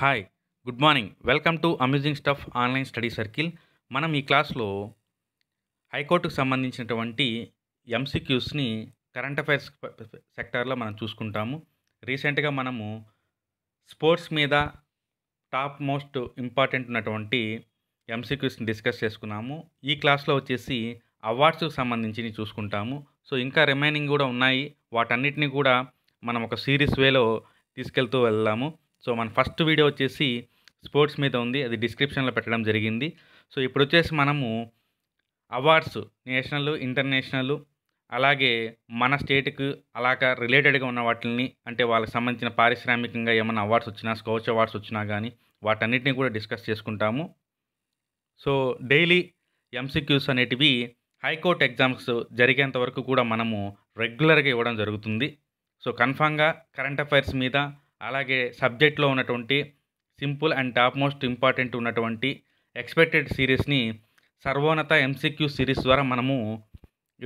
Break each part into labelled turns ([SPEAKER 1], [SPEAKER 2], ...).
[SPEAKER 1] hi good morning welcome to amusing stuff online study circle మనం ఈ క్లాస్లో హైకోర్టుకు సంబంధించినటువంటి ఎంసీక్యూస్ని కరెంట్ అఫైర్స్ సెక్టార్లో మనం చూసుకుంటాము రీసెంట్గా మనము స్పోర్ట్స్ మీద టాప్ మోస్ట్ ఇంపార్టెంట్ ఉన్నటువంటి ఎంసీక్యూస్ని డిస్కస్ చేసుకున్నాము ఈ క్లాస్లో వచ్చేసి అవార్డ్స్కి సంబంధించి చూసుకుంటాము సో ఇంకా రిమైనింగ్ కూడా ఉన్నాయి వాటన్నిటిని కూడా మనం ఒక సీరీస్ వేలో తీసుకెళ్తూ వెళ్దాము సో మన ఫస్ట్ వీడియో వచ్చేసి స్పోర్ట్స్ మీద ఉంది అది డిస్క్రిప్షన్లో పెట్టడం జరిగింది సో ఇప్పుడు వచ్చేసి మనము అవార్డ్స్ నేషనల్ ఇంటర్నేషనల్ అలాగే మన స్టేట్కు అలాగా రిలేటెడ్గా ఉన్న వాటిని అంటే వాళ్ళకి సంబంధించిన పారిశ్రామికంగా ఏమైనా అవార్డ్స్ వచ్చినా స్కోచ్ అవార్డ్స్ వచ్చినా కానీ వాటన్నిటిని కూడా డిస్కస్ చేసుకుంటాము సో డైలీ ఎంసీక్యూస్ అనేటివి హైకోర్టు ఎగ్జామ్స్ జరిగేంత వరకు కూడా మనము రెగ్యులర్గా ఇవ్వడం జరుగుతుంది సో కన్ఫామ్గా కరెంట్ అఫైర్స్ మీద అలాగే సబ్జెక్ట్లో ఉన్నటువంటి simple and top most important ఉన్నటువంటి ఎక్స్పెక్టెడ్ సిరీస్ని సర్వోన్నత ఎంసీక్యూ సిరీస్ ద్వారా మనము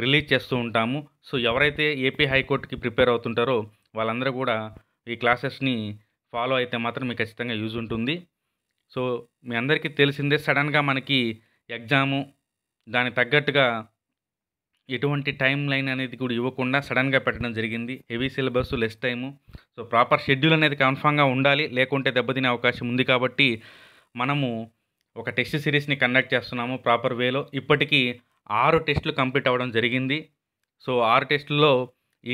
[SPEAKER 1] రిలీజ్ చేస్తూ ఉంటాము సో ఎవరైతే ఏపీ హైకోర్టుకి ప్రిపేర్ అవుతుంటారో వాళ్ళందరూ కూడా ఈ క్లాసెస్ని ఫాలో అయితే మాత్రం మీకు ఖచ్చితంగా యూజ్ ఉంటుంది సో మీ అందరికీ తెలిసిందే సడన్గా మనకి ఎగ్జాము దానికి తగ్గట్టుగా ఎటువంటి టైం లైన్ అనేది కూడా ఇవ్వకుండా సడన్గా పెట్టడం జరిగింది heavy syllabus less time so proper schedule అనేది కన్ఫామ్గా ఉండాలి లేకుంటే దెబ్బతినే అవకాశం ఉంది కాబట్టి మనము ఒక టెస్ట్ సిరీస్ని కండక్ట్ చేస్తున్నాము ప్రాపర్ వేలో ఇప్పటికీ ఆరు టెస్టులు కంప్లీట్ అవ్వడం జరిగింది సో ఆరు టెస్టుల్లో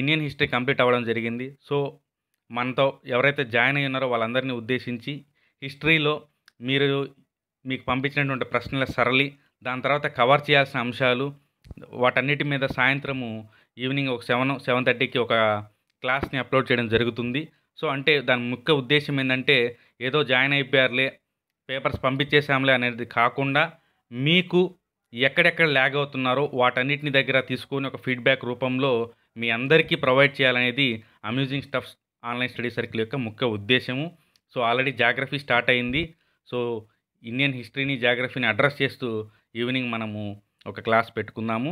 [SPEAKER 1] ఇండియన్ హిస్టరీ కంప్లీట్ అవ్వడం జరిగింది సో మనతో ఎవరైతే జాయిన్ అయి ఉన్నారో వాళ్ళందరినీ ఉద్దేశించి హిస్టరీలో మీరు మీకు పంపించినటువంటి ప్రశ్నల సరళి దాని తర్వాత కవర్ చేయాల్సిన అంశాలు వాటన్నిటి మీద సాయంత్రము ఈవినింగ్ ఒక సెవెన్ సెవెన్ థర్టీకి ఒక క్లాస్ని అప్లోడ్ చేయడం జరుగుతుంది సో అంటే దాని ముఖ్య ఉద్దేశం ఏంటంటే ఏదో జాయిన్ అయిపోయారులే పేపర్స్ పంపించేసాంలే అనేది కాకుండా మీకు ఎక్కడెక్కడ ల్యాగ్ అవుతున్నారో వాటన్నిటిని దగ్గర తీసుకొని ఒక ఫీడ్బ్యాక్ రూపంలో మీ అందరికీ ప్రొవైడ్ చేయాలనేది amusing stuffs online study circle యొక్క ముఖ్య ఉద్దేశము సో ఆల్రెడీ జాగ్రఫీ స్టార్ట్ అయింది సో ఇండియన్ హిస్టరీని జాగ్రఫీని అడ్రస్ చేస్తూ ఈవినింగ్ మనము ఒక క్లాస్ పెట్టుకుందాము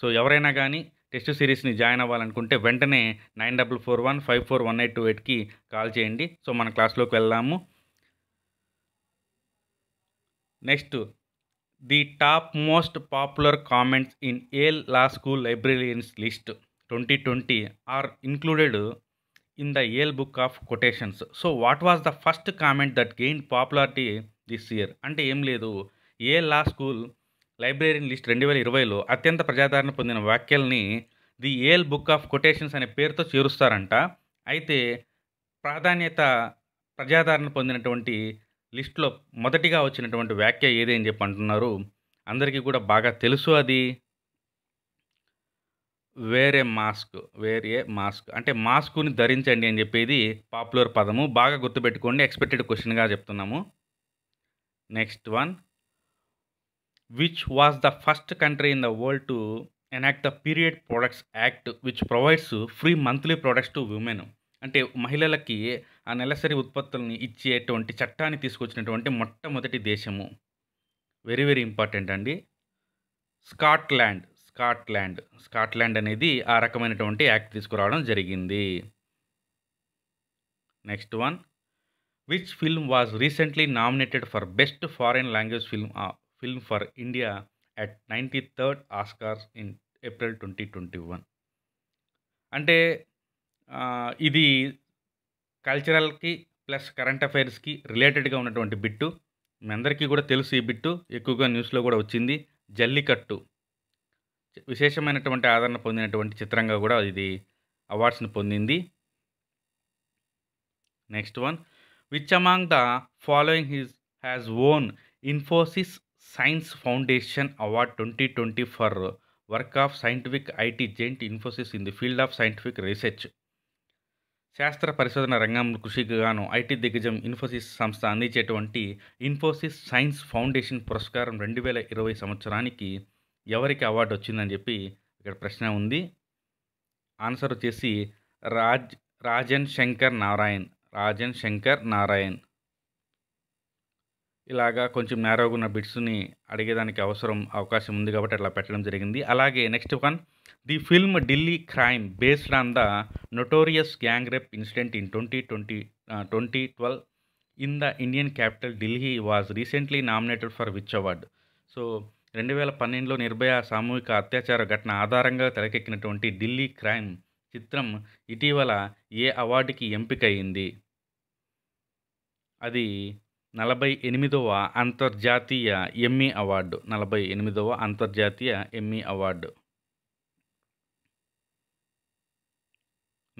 [SPEAKER 1] సో ఎవరైనా కానీ టెస్ట్ సిరీస్ని జాయిన్ అవ్వాలనుకుంటే వెంటనే nine double four one five four one eight two ఎయిట్కి కాల్ చేయండి సో మన క్లాస్లోకి వెళ్దాము next the top most popular comments in Yale law school librarians list twenty twenty are included in the Yale book of quotations so what was the first comment that gain popularity this year అంటే ఏం లేదు ఏ law school librarian list రెండు వేల ఇరవైలో అత్యంత ప్రజాదరణ పొందిన వ్యాఖ్యల్ని the Yale book of quotations అనే పేరుతో చేరుస్తారంట అయితే ప్రాధాన్యత ప్రజాదరణ పొందినటువంటి లిస్టులో మొదటిగా వచ్చినటువంటి వ్యాఖ్య ఏది అని చెప్పి అంటున్నారు అందరికీ కూడా బాగా తెలుసు అది వేరే మాస్క్ వేరే మాస్క్ అంటే మాస్కుని ధరించండి అని చెప్పేది పాపులర్ పదము బాగా గుర్తుపెట్టుకోండి ఎక్స్పెక్టెడ్ క్వశ్చన్గా చెప్తున్నాము next one which was the first country in the world to enact the period products act which provides free monthly products to women అంటే మహిళలకి ఆ నెలసరి ఉత్పత్తుల్ని ఇచ్చేటువంటి చట్టాన్ని తీసుకొచ్చినటువంటి మొట్టమొదటి దేశము వెరీ వెరీ ఇంపార్టెంట్ అండి స్కాట్లాండ్ స్కాట్లాండ్ స్కాట్లాండ్ అనేది ఆ రకమైనటువంటి యాక్ట్ తీసుకురావడం జరిగింది next one which film was recently nominated for best foreign language film film for India at ninety third Oscars in April twenty twenty one అంటే ఇది కల్చరల్కి plus current అఫైర్స్కి రిలేటెడ్గా ఉన్నటువంటి బిట్టు మీ అందరికీ కూడా తెలుసు ఈ బిట్టు ఎక్కువగా న్యూస్లో కూడా వచ్చింది జల్లికట్టు విశేషమైనటువంటి ఆదరణ పొందినటువంటి చిత్రంగా కూడా ఇది అవార్డ్స్ని పొందింది next one which among the following his has won Infosys science foundation award twenty twenty for work of scientific IT giant Infosys in the field of scientific research శాస్త్ర పరిశోధన రంగంలో గాను ఐటీ దిగ్గజం ఇన్ఫోసిస్ సంస్థ అందించేటువంటి ఇన్ఫోసిస్ సైన్స్ ఫౌండేషన్ పురస్కారం రెండు వేల ఇరవై సంవత్సరానికి ఎవరికి అవార్డు వచ్చిందని చెప్పి ఇక్కడ ప్రశ్న ఉంది ఆన్సర్ వచ్చేసి రాజ్ రాజన్ శంకర్ నారాయణ్ రాజన్ శంకర్ నారాయణ్ ఇలాగా కొంచెం నేరోగా ఉన్న బిట్స్ని అడిగేదానికి అవసరం అవకాశం ఉంది కాబట్టి అట్లా పెట్టడం జరిగింది అలాగే next one the film Delhi crime based on the notorious gang rape incident in twenty twenty twenty twelve in the Indian capital Delhi was recently nominated for which award so రెండు వేల పన్నెండులో నిర్భయ సామూహిక అత్యాచార ఘటన ఆధారంగా తెరకెక్కినటువంటి ఢిల్లీ క్రైమ్ చిత్రం ఇటీవల ఏ అవార్డుకి ఎంపికయింది అది నలభై ఎనిమిదవ అంతర్జాతీయ ఎమ్మీ అవార్డు నలభై ఎనిమిదవ అంతర్జాతీయ ఎమ్మీ అవార్డు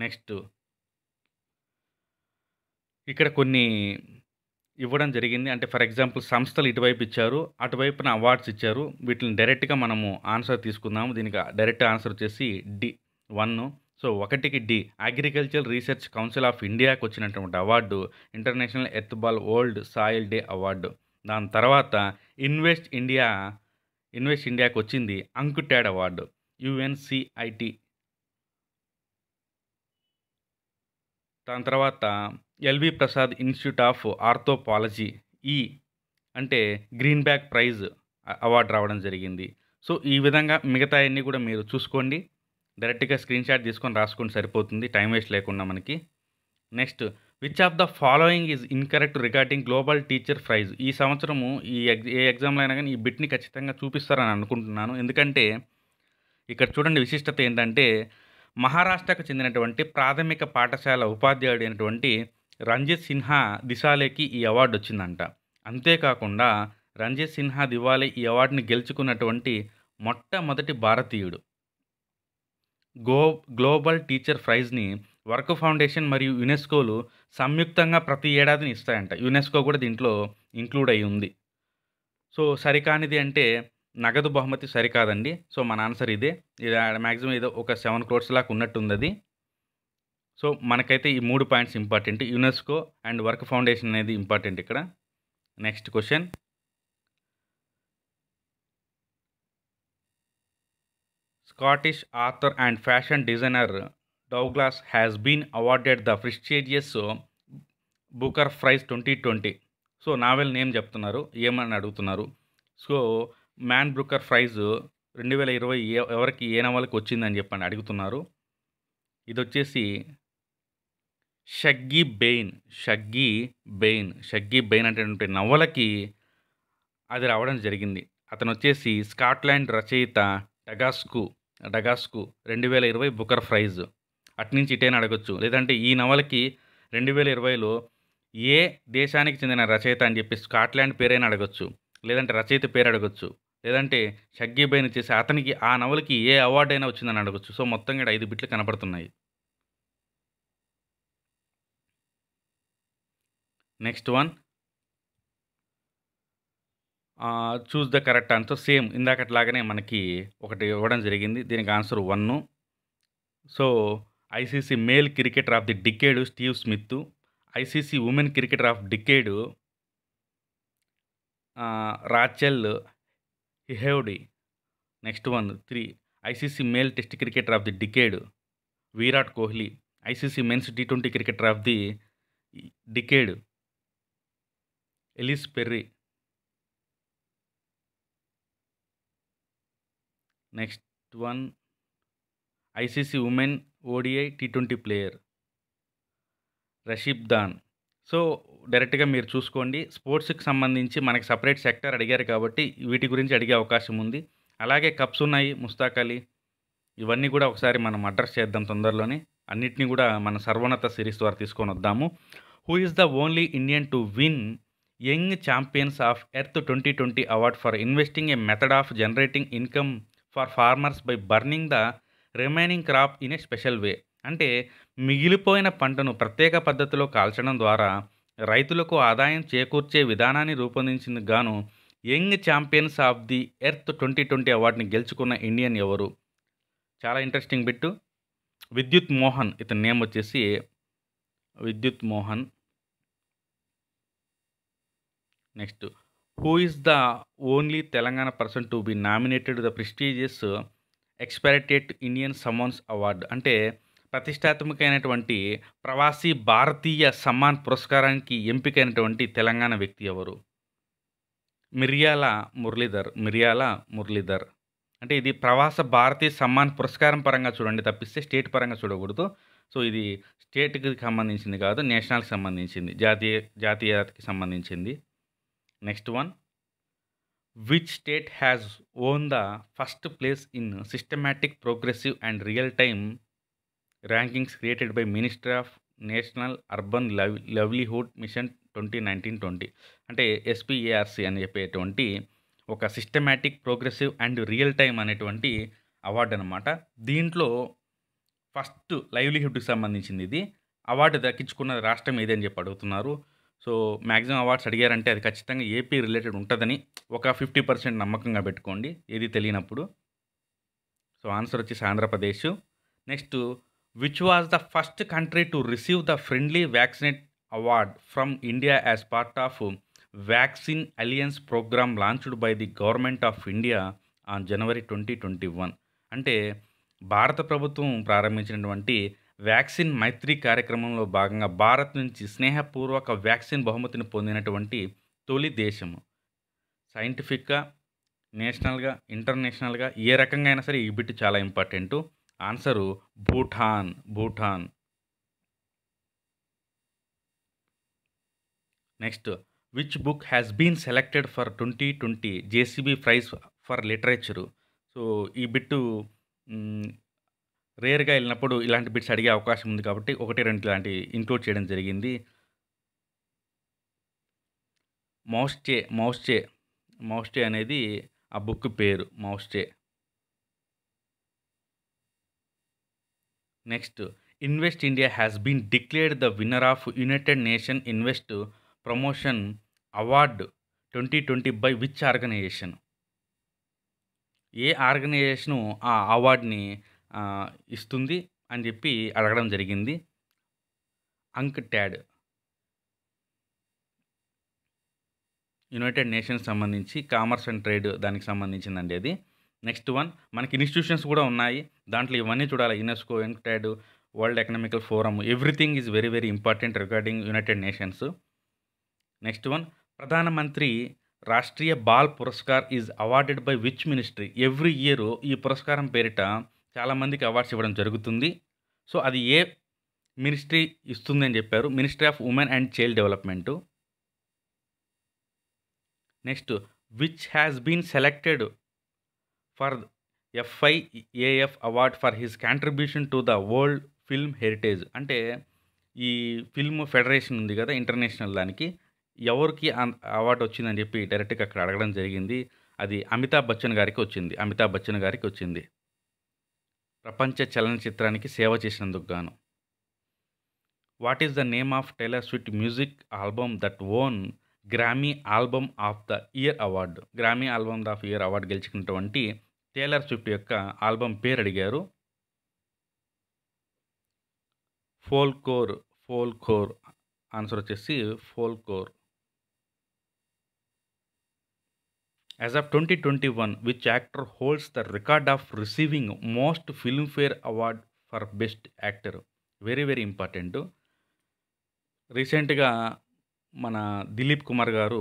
[SPEAKER 1] నెక్స్ట్ ఇక్కడ కొన్ని ఇవ్వడం జరిగింది అంటే ఫర్ ఎగ్జాంపుల్ సంస్థలు ఇటువైపు ఇచ్చారు అటువైపున అవార్డ్స్ ఇచ్చారు వీటిని డైరెక్ట్గా మనము ఆన్సర్ తీసుకుందాము దీనికి డైరెక్ట్ ఆన్సర్ వచ్చేసి డి వన్ సో ఒకటికి D agriculture research council of ఇండియాకు వచ్చినటువంటి award international earth ball world soil day award దాని తర్వాత ఇన్వెస్ట్ ఇండియా ఇన్వెస్ట్ ఇండియాకి వచ్చింది అంకుటాడ్ అవార్డు యుఎన్సిఐటి దాని తర్వాత LV Prasad institute of ophthalmology ఈ అంటే గ్రీన్ బ్యాక్ ప్రైజ్ అవార్డు రావడం జరిగింది సో ఈ విధంగా మిగతా అన్నీ కూడా మీరు చూసుకోండి డైరెక్ట్గా స్క్రీన్ షాట్ తీసుకొని రాసుకుని సరిపోతుంది టైం వేస్ట్ లేకుండా మనకి next which of the following is incorrect regarding global teacher prize ఈ సంవత్సరము ఈ ఏ ఎగ్జామ్లో అయినా కానీ ఈ బిట్ని ఖచ్చితంగా చూపిస్తారని అనుకుంటున్నాను ఎందుకంటే ఇక్కడ చూడండి విశిష్టత ఏంటంటే మహారాష్ట్రకు చెందినటువంటి ప్రాథమిక పాఠశాల ఉపాధ్యాయుడు అయినటువంటి రంజిత్ సిన్హా దిశాలేకి ఈ అవార్డు వచ్చిందంట అంతేకాకుండా రంజిత్ సిన్హా దివాలే ఈ అవార్డుని గెలుచుకున్నటువంటి మొట్టమొదటి భారతీయుడు గో గ్లోబల్ టీచర్ ప్రైజ్ని వర్క్ ఫౌండేషన్ మరియు యునెస్కోలు సంయుక్తంగా ప్రతి ఏడాదిని ఇస్తాయంట యునెస్కో కూడా దీంట్లో ఇంక్లూడ్ అయి ఉంది సో సరికానిది అంటే నగదు బహుమతి సరికాదండి సో మన ఆన్సర్ ఇదే ఇది మ్యాక్సిమం ఏదో ఒక సెవెన్ క్రోర్స్ లాగా ఉన్నట్టుంది అది సో మనకైతే ఈ మూడు points important UNESCO and Varkey foundation అనేది ఇంపార్టెంట్ ఇక్కడ next question Scottish author and fashion designer Douglas has been awarded the prestigious Booker prize twenty twenty so novel name చెప్తున్నారు ఏమని అడుగుతున్నారు సో మ్యాన్ బుకర్ ప్రైజ్ రెండు వేల ఇరవై ఎవరికి ఏ నవలకి వచ్చిందని చెప్పని అడుగుతున్నారు ఇది వచ్చేసి Shuggie Bain Shuggie Bain Shuggie Bain అనేటువంటి నవలకి అది రావడం జరిగింది అతను వచ్చేసి స్కాట్లాండ్ రచయిత టగాస్కు డగాస్కు రెండు వేల ఇరవై బుకర్ ప్రైజ్ అట్నుంచి ఇటైనా అడగచ్చు లేదంటే ఈ నవలకి రెండు వేల ఇరవైలో ఏ దేశానికి చెందిన రచయిత అని చెప్పి స్కాట్లాండ్ పేరైనా అడగచ్చు లేదంటే రచయిత పేరు అడగచ్చు లేదంటే షగ్గీబైని చేసి అతనికి ఆ నవలకి ఏ అవార్డు అయినా వచ్చిందని అడగచ్చు సో మొత్తంగా ఐదు బిట్లు కనపడుతున్నాయి next one choose the correct answer same ఇందాకట్లాగానే మనకి ఒకటి ఇవ్వడం జరిగింది దీనికి answer one so ICC male cricketer of the decade Steve Smith ICC women cricketer of decade Rachael Heyhoe next one three ICC male test cricketer of the decade Virat Kohli ICC men's T twenty cricketer of the decade Ellyse Perry next one ICC women ODI T twenty player Rashid Khan so డైరెక్ట్గా మీరు చూసుకోండి స్పోర్ట్స్కి సంబంధించి మనకి separate sector అడిగారు కాబట్టి వీటి గురించి అడిగే అవకాశం ఉంది అలాగే కప్స్ ఉన్నాయి ముస్తాక్ అలీ ఇవన్నీ కూడా ఒకసారి మనం అడ్రస్ చేద్దాం తొందరలోనే అన్నిటినీ కూడా మన సర్వోన్నత సిరీస్ ద్వారా తీసుకొని వద్దాము who is the only Indian to win young champions of earth twenty twenty award for investing a method of generating income for farmers by burning the remaining crop in a special way అంటే మిగిలిపోయిన పంటను ప్రత్యేక పద్ధతిలో కాల్చడం ద్వారా రైతులకు ఆదాయం చేకూర్చే విధానాన్ని రూపొందించింది గాను young champions of the earth twenty twenty అవార్డుని గెలుచుకున్న ఇండియన్ ఎవరు చాలా ఇంట్రెస్టింగ్ బిట్టు విద్యుత్ మోహన్ ఇతని నేమ్ వచ్చేసి Vidyut Mohan next who is the only Telangana person to be nominated the prestigious expatriate Indian సమాన్స్ అవార్డు అంటే ప్రతిష్టాత్మకమైనటువంటి ప్రవాసీ భారతీయ సమ్మాన్ పురస్కారానికి ఎంపికైనటువంటి తెలంగాణ వ్యక్తి ఎవరు మిర్యాల మురళీధర్ మిర్యాల మురళీధర్ అంటే ఇది ప్రవాస భారతీయ సమ్మాన్ పురస్కారం పరంగా చూడండి తప్పిస్తే స్టేట్ పరంగా చూడకూడదు సో ఇది స్టేట్కి సంబంధించింది కాదు నేషనల్కి సంబంధించింది జాతీయ జాతీయతకి సంబంధించింది next one which state has won the first place in systematic progressive and real time rankings created by minister of national urban love livelihood mission twenty nineteen twenty అంటే ఎస్పీఏఆర్సీ అని చెప్పేటువంటి ఒక systematic progressive and real time అనేటువంటి award అనమాట దీంట్లో first లైవ్లీహుడ్కి సంబంధించింది ఇది award దక్కించుకున్న రాష్ట్రం ఏదని చెప్పి అడుగుతున్నారు సో మ్యాక్సిమం అవార్డ్స్ అడిగారంటే అది ఖచ్చితంగా ఏపీ రిలేటెడ్ ఉంటుందని ఒక ఫిఫ్టీ పర్సెంట్ నమ్మకంగా పెట్టుకోండి ఏది తెలియనప్పుడు సో ఆన్సర్ వచ్చేసి Andhra Pradesh next which was the first country to receive the friendly vaccinate award from India as part of vaccine alliance program launched by the government of India on January twenty twenty one అంటే భారత ప్రభుత్వం ప్రారంభించినటువంటి vaccine మైత్రి కార్యక్రమంలో భాగంగా భారత్ నుంచి స్నేహపూర్వక vaccine బహుమతిని పొందినటువంటి తొలి దేశము సైంటిఫిక్గా నేషనల్గా ఇంటర్నేషనల్గా ఏ రకంగా అయినా సరే ఈ బిట్ చాలా important answer Bhutan Bhutan next which book has been selected for twenty twenty JCB prize for literature so ఈ బిట్టు రేర్గా వెళ్ళినప్పుడు ఇలాంటి బిట్స్ అడిగే అవకాశం ఉంది కాబట్టి ఒకటి రెండు ఇలాంటివి ఇంక్లూడ్ చేయడం జరిగింది మౌస్చే మౌస్చే మౌస్చే అనేది ఆ బుక్ పేరు Moustache next invest India has been declared the winner of united nation invest promotion award twenty twenty by which organisation ఏ ఆర్గనైజేషను ఆ అవార్డుని ఇస్తుంది అని చెప్పి అడగడం జరిగింది అంక్ ట్యాడ్ యునైటెడ్ నేషన్స్ సంబంధించి కామర్స్ అండ్ ట్రేడ్ దానికి సంబంధించిందండి అది నెక్స్ట్ వన్ మనకి ఇన్స్టిట్యూషన్స్ కూడా ఉన్నాయి దాంట్లో ఇవన్నీ చూడాలి UNESCO UNCTAD world economical forum everything is very very important regarding united nations next one Pradhan Mantri Rashtriya Bal Puraskar is awarded by which ministry every year ఈ పురస్కారం పేరిట చాలామందికి అవార్డ్స్ ఇవ్వడం జరుగుతుంది సో అది ఏ మినిస్ట్రీ ఇస్తుంది అని చెప్పారు ministry of women and child development next which has been selected for FIAF award for his contribution to the world film heritage అంటే ఈ ఫిల్మ్ ఫెడరేషన్ ఉంది కదా ఇంటర్నేషనల్ దానికి ఎవరికి అవార్డు వచ్చిందని చెప్పి డైరెక్ట్గా అక్కడ అడగడం జరిగింది అది అమితాబ్ బచ్చన్ గారికి వచ్చింది అమితాబ్ బచ్చన్ గారికి వచ్చింది ప్రపంచ చలనచిత్రానికి సేవ చేసినందుకు గాను what is the name of Taylor Swift music album that won Grammy album of the year award Grammy album of year award గెలుచుకున్నటువంటి టైలర్ స్విఫ్ట్ యొక్క ఆల్బమ్ పేరు అడిగారు ఫోల్కోర్ ఫోల్కోర్ ఆన్సర్ వచ్చేసి folklore of twenty twenty one which actor holds the record of receiving most Filmfare award for best actor very very important రీసెంట్గా మన దిలీప్ కుమార్ గారు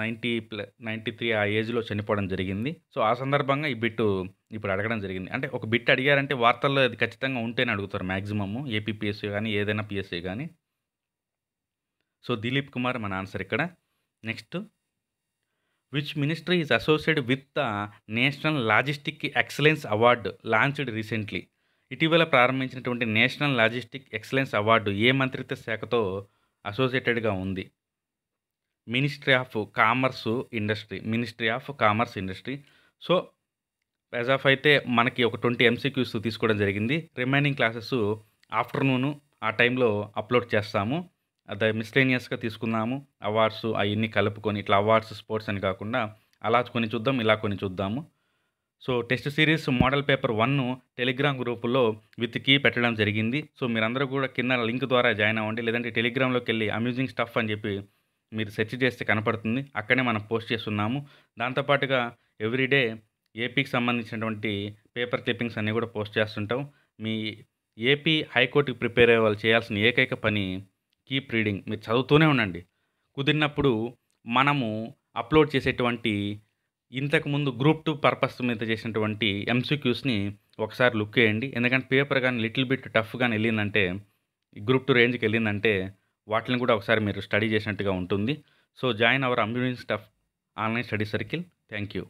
[SPEAKER 1] ninety ప్ల ninety three ఆ ఏజ్లో చనిపోవడం జరిగింది సో ఆ సందర్భంగా ఈ బిట్ ఇప్పుడు అడగడం జరిగింది అంటే ఒక బిట్ అడిగారంటే వార్తల్లో అది ఖచ్చితంగా ఉంటేనే అడుగుతారు మ్యాక్సిమమ్ ఏపీపీఎస్సీ కానీ ఏదైనా పిఎస్సీ కానీ సో దిలీప్ కుమార్ మన ఆన్సర్ ఇక్కడ next which ministry is associate with the national logistic excellence award launched recently ఇటీవల ప్రారంభించినటువంటి నేషనల్ లాజిస్టిక్ ఎక్సలెన్స్ అవార్డు ఏ మంత్రిత్వ శాఖతో అసోసియేటెడ్గా ఉంది ministry of commerce industry ministry of commerce industry so as of అయితే మనకి ఒక ట్వంటీ ఎంసీక్యూస్ తీసుకోవడం జరిగింది రిమైనింగ్ క్లాసెస్ ఆఫ్టర్నూను ఆ టైంలో అప్లోడ్ చేస్తాము ద మిస్లేనియస్గా తీసుకుందాము అవార్డ్స్ అవన్నీ కలుపుకొని ఇట్లా అవార్డ్స్ స్పోర్ట్స్ అని కాకుండా అలా కొని చూద్దాం ఇలా కొని చూద్దాము so test series model paper one Telegram గ్రూపులో విత్ కీ పెట్టడం జరిగింది సో మీరందరూ కూడా కింద లింక్ ద్వారా జాయిన్ అవ్వండి లేదంటే టెలిగ్రామ్లోకి వెళ్ళి అమ్యూజింగ్ స్టఫ్ అని చెప్పి మీరు సెర్చ్ చేస్తే కనపడుతుంది అక్కడే మనం పోస్ట్ చేస్తున్నాము దాంతోపాటుగా ఎవ్రీడే ఏపీకి సంబంధించినటువంటి పేపర్ క్లిప్పింగ్స్ అన్నీ కూడా పోస్ట్ చేస్తుంటాం మీ ఏపీ హైకోర్టుకి ప్రిపేర్ అయ్యే వాళ్ళు చేయాల్సిన ఏకైక పని కీప్ రీడింగ్ మీరు చదువుతూనే ఉండండి కుదిరినప్పుడు మనము అప్లోడ్ చేసేటువంటి ఇంతకుముందు గ్రూప్ టూ పర్పస్ మీద చేసినటువంటి ఎంసీక్యూస్ని ఒకసారి లుక్ వేయండి ఎందుకంటే పేపర్ కానీ లిటిల్ బిట్ టఫ్ కానీ వెళ్ళిందంటే గ్రూప్ టూ రేంజ్కి వెళ్ళిందంటే వాటిని కూడా ఒకసారి మీరు స్టడీ చేసినట్టుగా ఉంటుంది సో జాయిన్ అవర్ అంబ్యులెన్స్ stuff online study circle thank you